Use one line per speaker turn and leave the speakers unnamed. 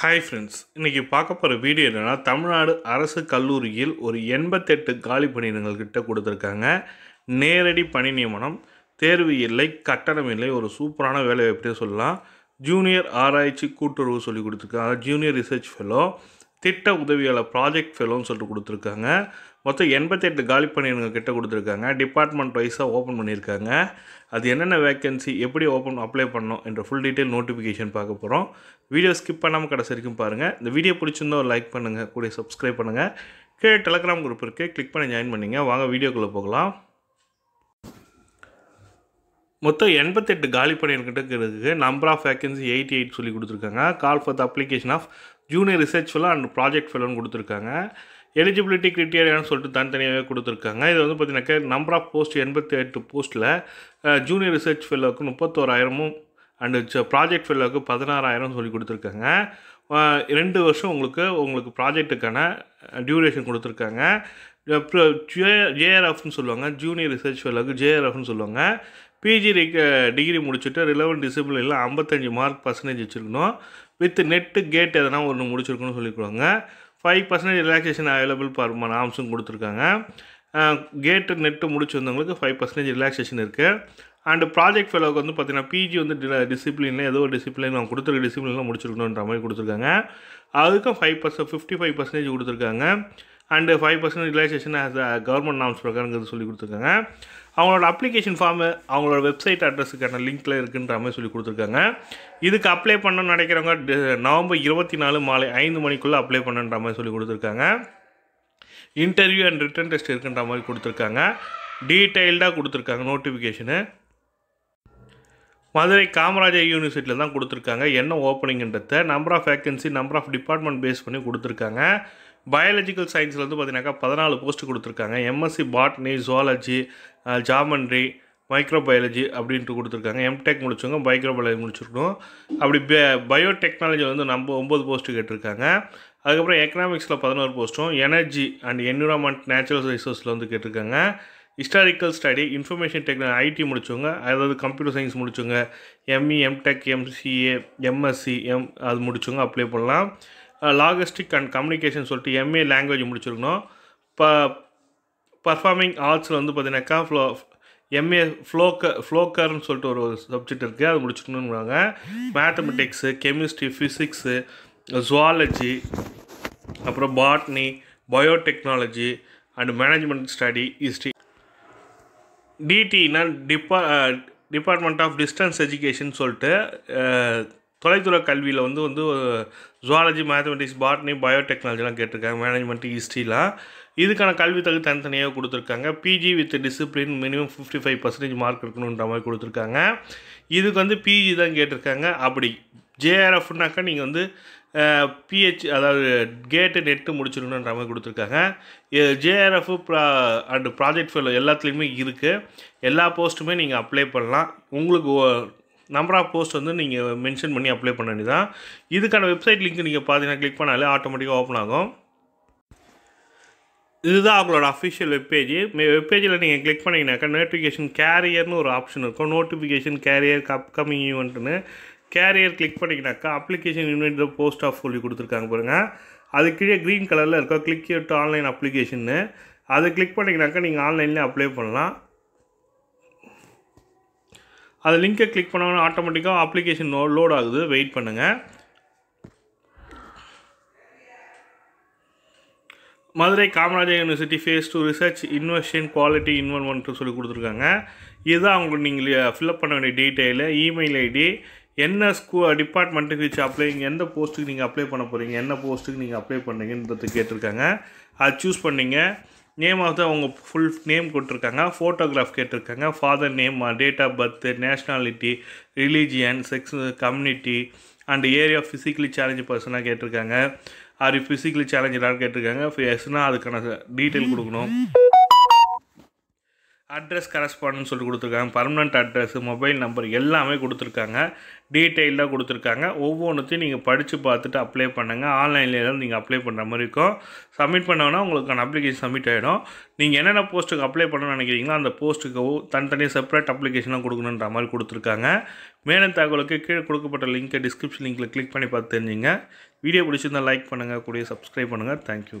hi friends இன்றைக்கி பார்க்க போகிற வீடியோ என்னென்னா தமிழ்நாடு அரசு கல்லூரியில் ஒரு எண்பத்தெட்டு காலி கிட்ட கொடுத்துருக்காங்க நேரடி பணி நியமனம் தேர்வு இல்லை கட்டணம் இல்லை ஒரு சூப்பரான வேலை எப்படியே சொல்லலாம் ஜூனியர் ஆராய்ச்சி கூட்டுறவு சொல்லி கொடுத்துருக்காங்க ஜூனியர் ரிசர்ச் ஃபெலோ திட்ட உதவியாளர் ப்ராஜெக்ட் ஃபெலோன்னு சொல்லிட்டு கொடுத்துருக்காங்க மொத்தம் எண்பத்தெட்டு காலி பணியிடங்கள் கிட்ட கொடுத்துருக்காங்க டிபார்ட்மெண்ட் வைஸாக ஓப்பன் பண்ணியிருக்காங்க அது என்னென்ன வேக்கன்சி எப்படி ஓப்பன் அப்ளை பண்ணோம் என்ற ஃபுல் டீட்டெயில் நோட்டிஃபிகேஷன் பார்க்க போகிறோம் வீடியோ ஸ்கிப் பண்ணாமல் கடைசி வரைக்கும் பாருங்கள் இந்த வீடியோ பிடிச்சிருந்தா ஒரு லைக் பண்ணுங்கள் கூட சப்ஸ்கிரைப் பண்ணுங்கள் கீழே டெலகிராம் குரூப் இருக்குது கிளிக் பண்ணி ஜாயின் பண்ணிங்க வாங்க வீடியோக்குள்ளே போகலாம் மொத்தம் எண்பத்தெட்டு காலி பணியிடங்கிட்ட இருக்குது number of vacancy eighty eight சொல்லி கொடுத்துருக்காங்க call for the application of junior research fellow and project ஃபெல்லோன்னு கொடுத்துருக்காங்க எலிஜிபிலிட்டி கிரிட்டீரியான்னு சொல்லிட்டு தனித்தனியாகவே கொடுத்துருக்காங்க இது வந்து பார்த்தீங்கன்னாக்கா நம்பர் ஆஃப் போஸ்ட் எண்பத்தி எட்டு போஸ்ட்டில் ஜூனியர் ரிசர்ச் ஃபெல்லோவுக்கு முப்பத்தோராயிரமும் அண்டு ப்ராஜெக்ட் ஃபெல்லோவுக்கு பதினாறாயிரம் சொல்லி கொடுத்துருக்காங்க ரெண்டு வருஷம் உங்களுக்கு உங்களுக்கு ப்ராஜெக்ட்டுக்கான டியூரேஷன் கொடுத்துருக்காங்க ஜேஆர்எஃப்னு சொல்லுவாங்க ஜூனியர் ரிசர்ச் ஃபெல்லோக்கு ஜேஆர்எஃப்னு சொல்லுவாங்க பிஜி டிகிரி முடிச்சுட்டு ரிலவன் டிசிப்ளினில் ஐம்பத்தஞ்சு மார்க் பர்சன்டேஜ் வச்சுருக்கணும் வித் நெட்டு கேட் எதனா ஒன்று முடிச்சிருக்குன்னு சொல்லிக்கொடுங்க five percentage relaxation available per month ஆம்ஸும் கொடுத்துருக்காங்க கேட்டு நெட்டு முடிச்சு வந்தவங்களுக்கு ஃபைவ் பர்சன்டேஜ் ரிலாக்ஸேஷன் இருக்குது அண்டு ப்ராஜெக்ட் ஃபெலோவுக்கு வந்து பார்த்தீங்கன்னா பிஜி வந்து டிசிப்ளினில் ஏதோ ஒரு டிசிப்ளின் நான் கொடுத்துருக்க டிசிப்ளினில் முடிச்சிருக்கணுன்ற மாதிரி கொடுத்துருக்காங்க அதுக்கும் five percent fifty five percentage கொடுத்துருக்காங்க and five percent relaxation as government norms பிரகாரங்கிறது சொல்லி கொடுத்துருக்காங்க அவங்களோட அப்ளிகேஷன் ஃபார்மு அவங்களோட வெப்சைட் அட்ரஸுக்கான லிங்க்கில் இருக்குன்ற மாதிரி சொல்லி கொடுத்துருக்காங்க இதுக்கு அப்ளை பண்ண நினைக்கிறவங்க நவம்பர் இருபத்தி நாலு மாலை ஐந்து மணிக்குள்ளே அப்ளை பண்ணுன்ற மாதிரி சொல்லி கொடுத்துருக்காங்க இன்டர்வியூ அண்ட் ரிட்டன் டெஸ்ட் இருக்குன்ற மாதிரி கொடுத்துருக்காங்க டீட்டெயில்டாக கொடுத்துருக்காங்க நோட்டிஃபிகேஷனு மதுரை காமராஜர் யூனிவர்சிட்டியில் தான் கொடுத்துருக்காங்க என்ன ஓப்பனிங்கன்றத number of vacancy number of department base பண்ணி கொடுத்துருக்காங்க பயாலஜிக்கல் சயின்ஸில் வந்து பார்த்தீங்கன்னாக்கா பதினாலு போஸ்ட் கொடுத்துருக்காங்க MSc botany zoology geometry micro biology அப்படின்ட்டு கொடுத்துருக்காங்க எம்டெக் முடிச்சவங்க மைக்ரோ பயாலஜி முடிச்சிருக்கணும் அப்படி பயோடெக்னாலஜியில் வந்து நம்ம ஒம்பது போஸ்ட்டு கேட்டிருக்காங்க அதுக்கப்புறம் எக்கனாமிக்ஸில் பதினோரு போஸ்ட்டும் எனர்ஜி அண்ட் என்விரான்மெண்ட் நேச்சுரல் ரிசோர்ஸில் வந்து கேட்டிருக்காங்க historical study information technology IT முடிச்சவங்க அதாவது கம்ப்யூட்டர் சயின்ஸ் முடிச்சவங்க ME MTech MCA MSc M அது முடிச்சவங்க அப்ளை பண்ணலாம் லாகிஸ்டிக் அண்ட் கம்யூனிகேஷன் சொல்லிட்டு எம்ஏ லாங்குவேஜ் முடிச்சிருக்கணும் இப்போ பர்ஃபார்மிங் ஆர்ட்ஸில் வந்து பார்த்தீங்கன்னாக்கா ஃப்ளோ எம்ஏ ஃப்ளோக்கர் ஃப்ளோக்கர்னு சொல்லிட்டு ஒரு சப்ஜெக்ட் இருக்குது அது முடிச்சுக்கணுங்கிறாங்க மேத்தமெட்டிக்ஸு கெமிஸ்ட்ரி ஃபிசிக்ஸு ஜுவாலஜி அப்புறம் botany biotechnology and management study history டிடினா டிபா டிபார்ட்மெண்ட் ஆஃப் டிஸ்டன்ஸ் எஜுகேஷன் சொல்லிட்டு தொலைதூர கல்வியில் வந்து வந்து ஜுவாலஜி மேத்தமெட்டிக்ஸ் பாட்னி பயோடெக்னாலஜிலாம் கேட்டிருக்காங்க மேனேஜ்மெண்ட் e ஹிஸ்ட்ரிலாம் இதுக்கான கல்வி தகுதி தனித்தனியாக கொடுத்துருக்காங்க PG with discipline minimum fifty five percentage mark இருக்கணுன்ற மாதிரி கொடுத்துருக்காங்க இதுக்கு வந்து பிஜி தான் கேட்டிருக்காங்க அப்படி ஜேஆர்எஃப்னாக்கா நீங்கள் வந்து பிஹெச் அதாவது கேட்டு நெட்டு முடிச்சிடணுன்ற மாதிரி கொடுத்துருக்காங்க ஜேஆர்எஃப் ப்ரா அண்டு ப்ராஜெக்ட் ஃபெல்லோ எல்லாத்துலேயுமே இருக்குது எல்லா போஸ்ட்டுமே நீங்கள் அப்ளை பண்ணலாம் உங்களுக்கு நம்பர் ஆஃப் போஸ்ட் வந்து நீங்கள் மென்ஷன் பண்ணி அப்ளை பண்ண வேண்டியதான் இதுக்கான வெப்சைட் லிங்க் நீங்கள் பார்த்தீங்கன்னா கிளிக் பண்ணாலே ஆட்டோமேட்டிக்காக ஓப்பன் ஆகும் இதுதான் அவங்களோட அஃபிஷியல் வெப்பேஜ் வெப்பேஜில் நீங்கள் கிளிக் பண்ணிங்கனாக்கா நோட்டிஃபிகேஷன் கேரியர்னு ஒரு ஆப்ஷன் இருக்கும் நோட்டிஃபிகேஷன் கேரியர் அப்கமிங் ஈவெண்ட்டுன்னு கேரியர் கிளிக் பண்ணிங்கனாக்கா அப்ளிகேஷன் யூனிட் போஸ்ட் ஆஃப் சொல்லி கொடுத்துருக்காங்க பாருங்கள் அது கீழே க்ரீன் கலரில் இருக்கும் கிளிக் டு ஆன்லைன் அப்ளிகேஷன்னு அதை கிளிக் பண்ணிங்கனாக்கா நீங்கள் ஆன்லைன்லேயே அப்ளை பண்ணலாம் அது லிங்க்கை கிளிக் பண்ணோன்னா ஆட்டோமேட்டிக்காக அப்ளிகேஷன் லோட் ஆகுது வெயிட் பண்ணுங்கள் Madurai Kamarajar university phase two research invest in quality involvement சொல்லி கொடுத்துருக்காங்க இதுதான் அவங்களுக்கு நீங்கள் ஃபில்அப் பண்ண வேண்டிய டீட்டெயிலு இமெயில் ஐடி என்ன ஸ்கூ டிபார்ட்மெண்ட்டுக்கு வச்சு அப்ளைங்க எந்த போஸ்ட்டுக்கு நீங்கள் அப்ளை பண்ண போகிறீங்க என்ன போஸ்ட்டுக்கு நீங்கள் அப்ளை பண்ணுங்கன்றது கேட்டிருக்காங்க அது சூஸ் பண்ணிங்க நேம் ஆஃப் த அவங்க ஃபுல் நேம் கொடுத்துருக்காங்க ஃபோட்டோகிராஃப் கேட்டிருக்காங்க father name date of birth nationality religion sex community and area physically challenge பர்சனாக கேட்டிருக்காங்க ஆர் ஃபிசிக்கலி சேலஞ்சரானு கேட்டிருக்காங்க எஸ்னா அதுக்கான டீட்டெயில் கொடுக்கணும் அட்ரஸ் கரஸ்பாண்டன்ஸ் சொல்லி கொடுத்துருக்காங்க பர்மனண்ட் அட்ரஸ் மொபைல் நம்பர் எல்லாமே கொடுத்துருக்காங்க டீட்டெயிலாக கொடுத்துருக்காங்க ஒவ்வொன்றுத்தையும் நீங்கள் படித்து பார்த்துட்டு அப்ளை பண்ணுங்கள் ஆன்லைனில் நீங்கள் அப்ளை பண்ணுற மாதிரி இருக்கும் சப்மிட் பண்ணோன்னா உங்களுக்கான அப்ளிகேஷன் சப்மிட் ஆகிடும் நீங்கள் என்னென்ன போஸ்ட்டுக்கு அப்ளை பண்ணணும்னு நினைக்கிறீங்களோ அந்த போஸ்ட்டுக்கு தனித்தனியாக செப்பரேட் அப்ளிகேஷனாக கொடுக்கணுன்ற மாதிரி கொடுத்துருக்காங்க மேலும் தகவலுக்கு கீழே கொடுக்கப்பட்ட லிங்க்கை டிஸ்கிரிப்ஷன் லிங்க்கில் கிளிக் பண்ணி பார்த்து தெரிஞ்சுங்க வீடியோ பிடிச்சிருந்தால் லைக் பண்ணுங்கள் கூடிய சப்ஸ்கிரைப் பண்ணுங்கள் தேங்க்யூ